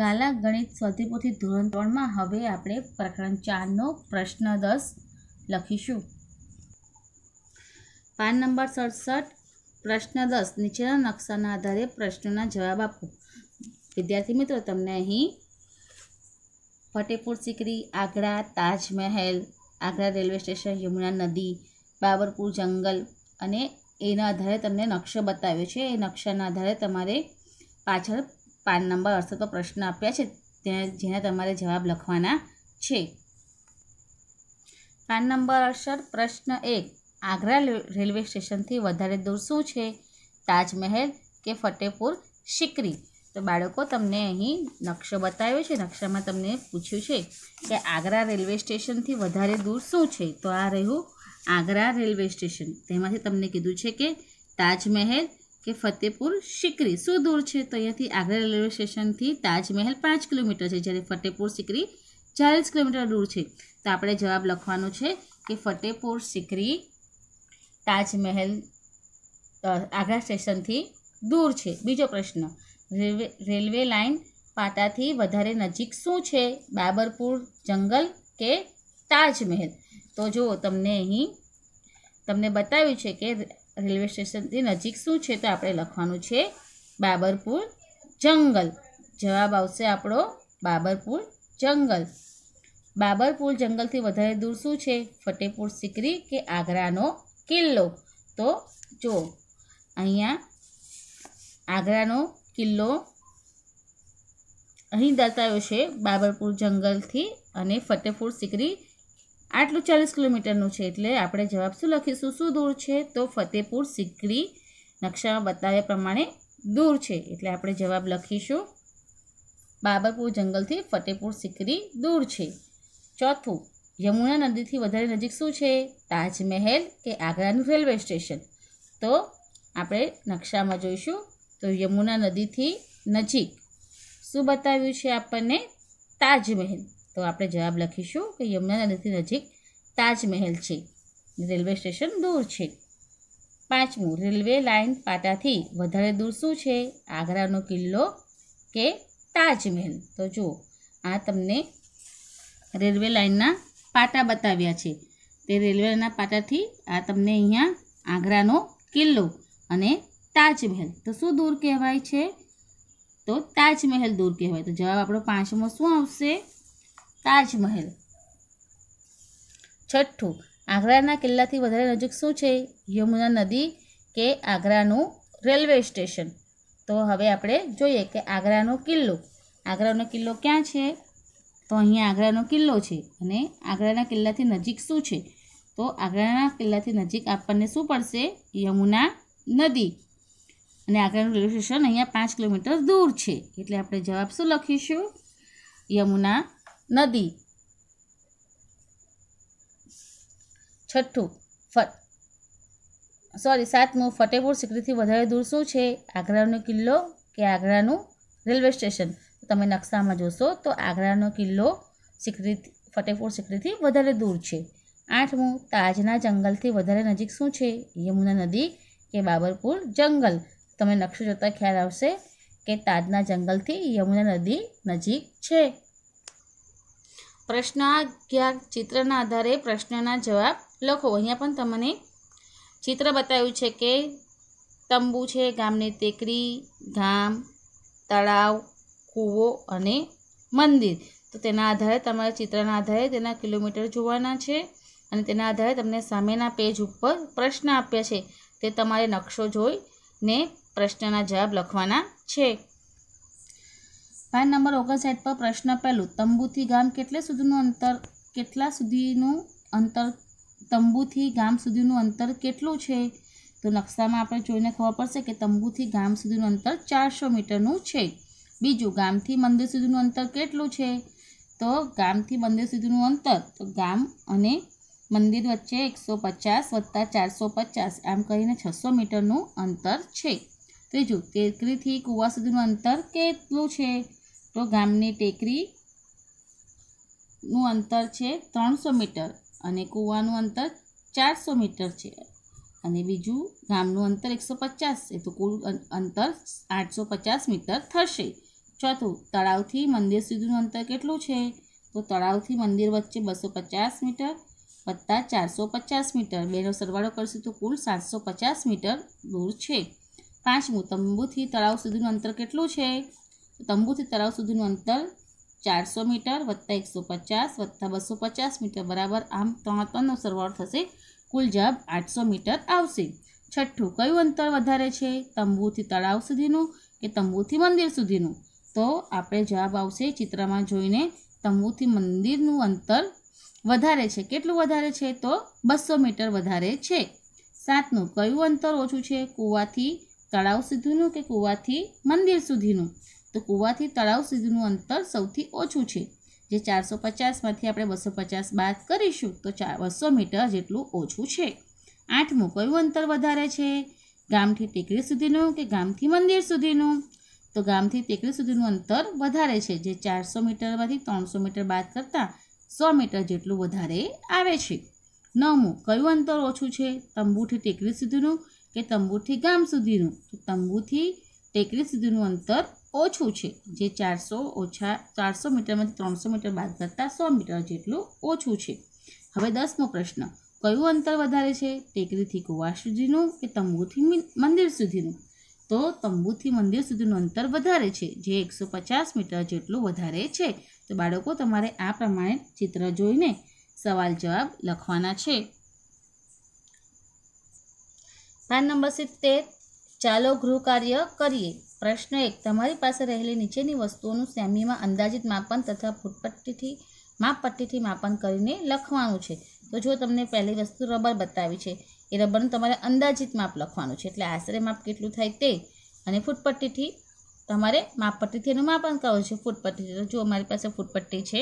ગાલા ગણિત સ્વધીપોથી ધોરણ ત્રણમાં હવે આપણે પ્રકરણ ચારનો પ્રશ્ન દસ લખીશું પાન નંબર સડસઠ પ્રશ્ન દસ નીચેના નકશાના આધારે પ્રશ્નોના જવાબ આપો વિદ્યાર્થી મિત્રો તમને અહીં ફતેપુર સિકરી આગ્રા તાજમહેલ આગ્રા રેલવે સ્ટેશન યમુના નદી બાબરપુર જંગલ અને એના આધારે તમને નકશો બતાવ્યો છે એ નકશાના આધારે તમારે પાછળ પાન નંબર અડસઠ પર પ્રશ્ન આપ્યા છે ત્યાં જેના તમારે જવાબ લખવાના છે પાન નંબર અડસઠ પ્રશ્ન એક આગ્રા રેલવે સ્ટેશનથી વધારે દૂર શું છે તાજમહેલ કે ફતેપુર સિકરી તો બાળકો તમને અહીં નકશો બતાવ્યો છે નકશામાં તમને પૂછ્યું છે કે આગ્રા રેલવે સ્ટેશનથી વધારે દૂર શું છે તો આ રહ્યું આગ્રા રેલવે સ્ટેશન તેમાંથી તમને કીધું છે કે તાજમહેલ કે ફતેપુર સિકરી શું દૂર છે તો અહીંયાથી આગ્રા રેલવે સ્ટેશનથી તાજમહેલ પાંચ કિલોમીટર છે જ્યારે ફતેપુર સિકરી ચાલીસ કિલોમીટર દૂર છે તો આપણે જવાબ લખવાનું છે કે ફતેપુર સિકરી તાજમહેલ આગ્રા સ્ટેશનથી દૂર છે બીજો પ્રશ્ન રેલવે રેલવે લાઇન પાટાથી વધારે નજીક શું છે બાબરપુર જંગલ કે તાજમહેલ તો જુઓ તમને અહીં તમને બતાવ્યું છે કે રેલવે સ્ટેશનની નજીક શું છે તો આપણે લખવાનું છે બાબરપુર જંગલ જવાબ આવશે આપણો બાબરપુર જંગલ બાબરપુર જંગલથી વધારે દૂર શું છે ફતેપુર સિકરી કે આગ્રાનો કિલ્લો તો જો અહીંયા આગ્રાનો કિલ્લો અહીં દર્શાવ્યો છે બાબરપુર જંગલથી અને ફતેપુર સિકરી આટલું ચાલીસ કિલોમીટરનું છે એટલે આપણે જવાબ શું લખીશું શું દૂર છે તો ફતેપુર સિકરી નકશામાં બતાવ્યા પ્રમાણે દૂર છે એટલે આપણે જવાબ લખીશું બાબરપુર જંગલથી ફતેપુર સિકરી દૂર છે ચોથું યમુના નદીથી વધારે નજીક શું છે તાજમહેલ કે આગ્રાનું રેલવે સ્ટેશન તો આપણે નકશામાં જોઈશું તો યમુના નદીથી નજીક શું બતાવ્યું છે આપણને તાજમહેલ તો આપણે જવાબ લખીશું કે યમુના નદીથી નજીક તાજમહેલ છે રેલવે સ્ટેશન દૂર છે પાંચમું રેલવે લાઇન પાટાથી વધારે દૂર શું છે આગ્રાનો કિલ્લો કે તાજમહેલ તો જુઓ આ તમને રેલવે લાઇનના પાટા બતાવ્યા છે તે રેલવેના પાટાથી આ તમને અહીંયા આગ્રાનો કિલ્લો અને તાજમહેલ તો શું દૂર કહેવાય છે તો તાજમહેલ દૂર કહેવાય તો જવાબ આપણો પાંચમો શું આવશે તાજમહેલ છઠ્ઠું આગ્રાના કિલ્લાથી વધારે નજીક શું છે યમુના નદી કે આગ્રાનું રેલવે સ્ટેશન તો હવે આપણે જોઈએ કે આગ્રાનો કિલ્લો આગ્રાનો કિલ્લો ક્યાં છે તો અહીંયા આગ્રાનો કિલ્લો છે અને આગ્રાના કિલ્લાથી નજીક શું છે તો આગ્રાના કિલ્લાથી નજીક આપણને શું પડશે યમુના નદી અને આગ્રાનું રેલવે સ્ટેશન અહીંયા પાંચ કિલોમીટર દૂર છે એટલે આપણે જવાબ શું લખીશું યમુના નદી છઠ્ઠું ફટ સોરી સાતમું ફતેપુર સિક્રીથી વધારે દૂર શું છે આગ્રાનો કિલ્લો કે આગ્રાનું રેલવે સ્ટેશન તમે નકશામાં જોશો તો આગ્રાનો કિલ્લો સિક્રીથી ફતેપુર સિક્રીથી વધારે દૂર છે આઠમું તાજના જંગલથી વધારે નજીક શું છે યમુના નદી કે બાબરપુર જંગલ તમે નકશો જોતાં ખ્યાલ આવશે કે તાજના જંગલથી યમુના નદી નજીક છે પ્રશ્ન અગિયાર ચિત્રના આધારે પ્રશ્નના જવાબ લખો અહીંયા પણ તમને ચિત્ર બતાવ્યું છે કે તંબુ છે ગામની ટેકરી ગામ તળાવ કૂવો અને મંદિર તો તેના આધારે તમારા ચિત્રના આધારે તેના કિલોમીટર જોવાના છે અને તેના આધારે તમને સામેના પેજ ઉપર પ્રશ્ન આપ્યા છે તે તમારે નકશો જોઈને પ્રશ્નના જવાબ લખવાના છે પાન નંબર ઓગણસાઠ પર પ્રશ્ન પહેલું તંબુથી ગામ કેટલે સુધીનું અંતર કેટલા સુધીનું અંતર તંબુથી ગામ સુધીનું અંતર કેટલું છે તો નકશામાં આપણે જોઈને ખબર પડશે કે તંબુથી ગામ સુધીનું અંતર ચારસો મીટરનું છે બીજું ગામથી મંદિર સુધીનું અંતર કેટલું છે તો ગામથી મંદિર સુધીનું અંતર તો ગામ અને મંદિર વચ્ચે એકસો પચાસ વત્તા ચારસો પચાસ આમ કરીને છસો મીટરનું અંતર છે ત્રીજું ટેકરીથી કુવા સુધીનું અંતર કેટલું છે તો ગામની ટેકરીનું અંતર છે ત્રણસો મીટર અને કૂવાનું અંતર ચારસો મીટર છે અને બીજું ગામનું અંતર એકસો પચાસ છે તો કુલ અંતર આઠસો પચાસ મીટર થશે ચોથું તળાવથી મંદિર સુધીનું અંતર કેટલું છે તો તળાવથી મંદિર વચ્ચે બસો પચાસ મીટર વત્તા ચારસો પચાસ મીટર બેનો સરવાળો કરશું તો કુલ સાતસો પચાસ મીટર દૂર છે પાંચમું તંબુથી તળાવ સુધીનું અંતર કેટલું છે તંબુથી તળાવ સુધીનું અંતર ચારસો મીટર વત્તા એકસો પચાસ વત્તા બસો પચાસ મીટર બરાબર આમ ત્રણ ત્રણનો સરવાળો થશે કુલ જાબ આઠસો મીટર આવશે છઠ્ઠું કયું અંતર વધારે છે તંબુથી તળાવ સુધીનું કે તંબુથી મંદિર સુધીનું તો આપણે જવાબ આવશે ચિત્રમાં જોઈને તંબુથી મંદિરનું અંતર વધારે છે કેટલું વધારે છે તો બસો મીટર વધારે છે સાતનું કયું અંતર ઓછું છે કૂવાથી તળાવ સુધીનું કે કૂવાથી મંદિર સુધીનું તો કૂવાથી તળાવ સુધીનું અંતર સૌથી ઓછું છે જે ચારસો પચાસમાંથી આપણે બસો પચાસ બાદ કરીશું તો ચાર બસો મીટર જેટલું ઓછું છે આઠમું કયું અંતર વધારે છે ગામથી ટેકરી સુધીનું કે ગામથી મંદિર સુધીનું તો ગામથી ટેકરી સુધીનું અંતર વધારે છે જે ચારસો મીટરમાંથી ત્રણસો મીટર બાદ કરતાં સો મીટર જેટલું વધારે આવે છે નવમું કયું અંતર ઓછું છે તંબુથી ટેકરી સુધીનું કે તંબુથી ગામ સુધીનું તો તંબુથી ટેકરી સુધીનું અંતર ઓછું છે જે ચારસો ઓછા ચારસો મીટરમાંથી ત્રણસો મીટર બાદ કરતાં સો મીટર જેટલું ઓછું છે હવે દસમો પ્રશ્ન કયું અંતર વધારે છે ટેકરીથી કુવા સુધીનું કે તંબુથી મંદિર સુધીનું તો તંબુથી મંદિર સુધીનું અંતર વધારે છે જે એકસો પચાસ મીટર જેટલું વધારે છે તો બાળકો તમારે આ પ્રમાણે ચિત્ર જોઈને સવાલ જવાબ લખવાના છે પાન નંબર સિત્તેર ચાલો ગૃહ કાર્ય કરીએ પ્રશ્ન એક તમારી પાસે રહેલી નીચેની વસ્તુઓનું સેમીમાં અંદાજિત માપન તથા ફૂટપટ્ટીથી માપપટ્ટીથી માપન કરીને લખવાનું છે તો જો તમને પહેલી વસ્તુ રબર બતાવી છે એ રબરનું તમારે અંદાજિત માપ લખવાનું છે એટલે આશરે માપ કેટલું થાય તે અને ફૂટપટ્ટીથી તમારે માપપટ્ટીથી એનું માપન કરવું છે ફૂટપટ્ટીથી જો મારી પાસે ફૂટપટ્ટી છે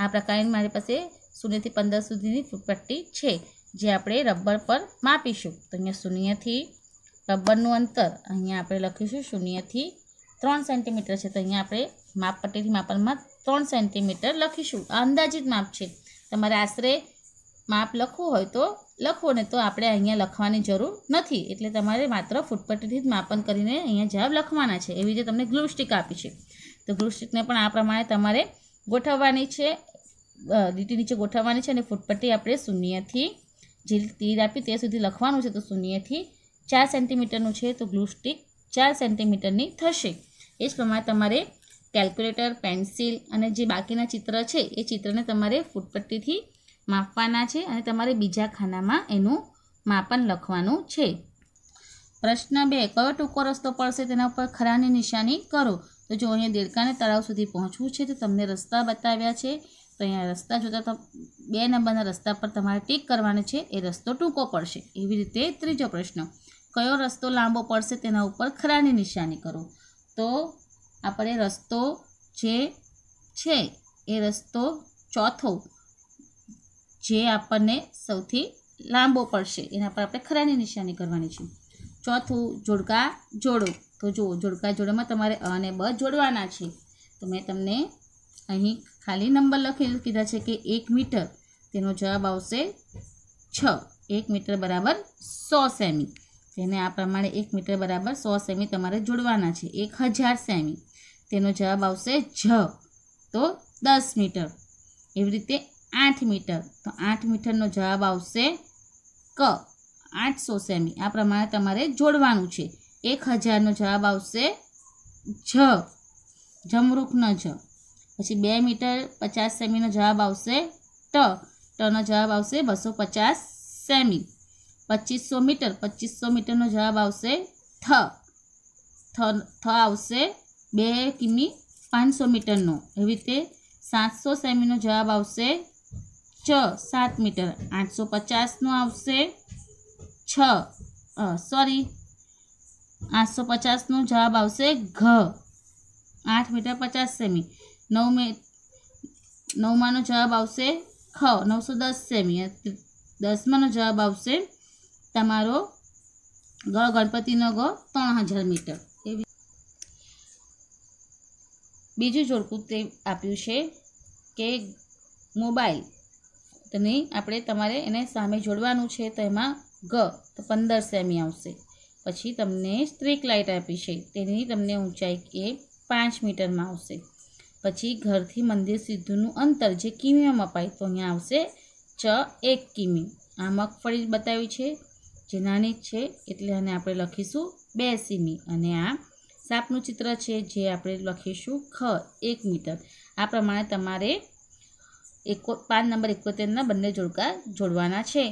આ પ્રકારની મારી પાસે શૂન્યથી પંદર સુધીની ફૂટપટ્ટી છે જે આપણે રબર પર માપીશું તો અહીંયા શૂન્યથી રબરનું અંતર અહીંયા આપણે લખીશું શૂન્યથી ત્રણ સેન્ટીમીટર છે તો અહીંયા આપણે માપ પટેલી માપનમાં ત્રણ સેન્ટીમીટર લખીશું આ અંદાજિત માપ છે તમારે આશરે માપ લખવું હોય તો લખો ને તો આપણે અહીંયા લખવાની જરૂર નથી એટલે તમારે માત્ર ફૂટપટ્ટીથી જ માપન કરીને અહીંયા જવાબ લખવાના છે એવી રીતે તમને ગ્લુ સ્ટિક આપી છે તો ગ્લુસ્ટિકને પણ આ પ્રમાણે તમારે ગોઠવવાની છે લીટી નીચે ગોઠવવાની છે અને ફૂટપટ્ટી આપણે શૂન્યથી જે તીર આપી તે સુધી લખવાનું છે તો શૂન્યથી ચાર સેન્ટીમીટરનું છે તો ગ્લુ સ્ટીક ચાર સેન્ટીમીટરની થશે એ જ પ્રમાણે તમારે કેલ્ક્યુલેટર પેન્સિલ અને જે બાકીના ચિત્ર છે એ ચિત્રને તમારે ફૂટપટ્ટીથી માપવાના છે અને તમારે બીજા ખાનામાં એનું માપન લખવાનું છે પ્રશ્ન બે કયો ટૂંકો રસ્તો પડશે તેના ઉપર ખરાની નિશાની કરો તો જો અહીંયા દેડકાને તળાવ સુધી પહોંચવું છે તો તમને રસ્તા બતાવ્યા છે તો અહીંયા રસ્તા જોતાં બે નંબરના રસ્તા પર તમારે ટીક કરવાનું છે એ રસ્તો ટૂંકો પડશે એવી રીતે ત્રીજો પ્રશ્ન કયો રસ્તો લાંબો પડશે તેના ઉપર ખરાની નિશાની કરો તો આપણે રસ્તો જે છે એ રસ્તો ચોથો જે આપણને સૌથી લાંબો પડશે એના પર આપણે ખરાની નિશાની કરવાની છે ચોથું જોડકા જોડો તો જુઓ જોડકા જોડોમાં તમારે અ અને બ જોડવાના છે તો મેં તમને અહીં ખાલી નંબર લખેલું કીધા છે કે એક મીટર તેનો જવાબ આવશે છ એક મીટર બરાબર સો સેમી તેને આ પ્રમાણે એક મીટર બરાબર સો સેમી તમારે જોડવાના છે એક હજાર સેમી તેનો જવાબ આવશે જ તો દસ મીટર એવી રીતે આઠ મીટર તો આઠ મીટરનો જવાબ આવશે ક આઠસો સેમી આ પ્રમાણે તમારે જોડવાનું છે એક હજારનો જવાબ આવશે જ જમરૂખનો જ પછી બે મીટર પચાસ સેમીનો જવાબ આવશે ટ ટનો જવાબ આવશે બસો પચાસ સેમી 2500 મીટર 2500 મીટર નો જવાબ આવશે ઠ ઠ આવશે 2 કિમી 500 મીટર નો એ રીતે 700 સેમી નો જવાબ આવશે ચ 7 મીટર 850 નું આવશે છ અ સોરી 850 નું જવાબ આવશે ઘ 8 મીટર 50 સેમી 9 માં નો જવાબ આવશે ખ 910 સેમી 10 માં નો જવાબ આવશે તમારો ગ ગણપતિનો ગ ત્રણ હજાર મીટર એવી બીજું જોડકું તે આપ્યું છે કે મોબાઈલ અને આપણે તમારે એને સામે જોડવાનું છે તો એમાં ગ તો પંદર સેમી આવશે પછી તમને સ્ટ્રીક લાઇટ આપી છે તેની તમને ઊંચાઈ કે પાંચ મીટરમાં આવશે પછી ઘરથી મંદિર સીધુંનું અંતર જે કિમીમાં અપાય તો અહીંયા આવશે ચ એક કિમી આ મગફળી બતાવી છે જે નાની છે એટલે આને આપણે લખીશું બે સીમી અને આ સાપનું ચિત્ર છે જે આપણે લખીશું ખ એક મીટર આ પ્રમાણે તમારે એકો પાંચ નંબર એકોતેરના બંને જોડકા જોડવાના છે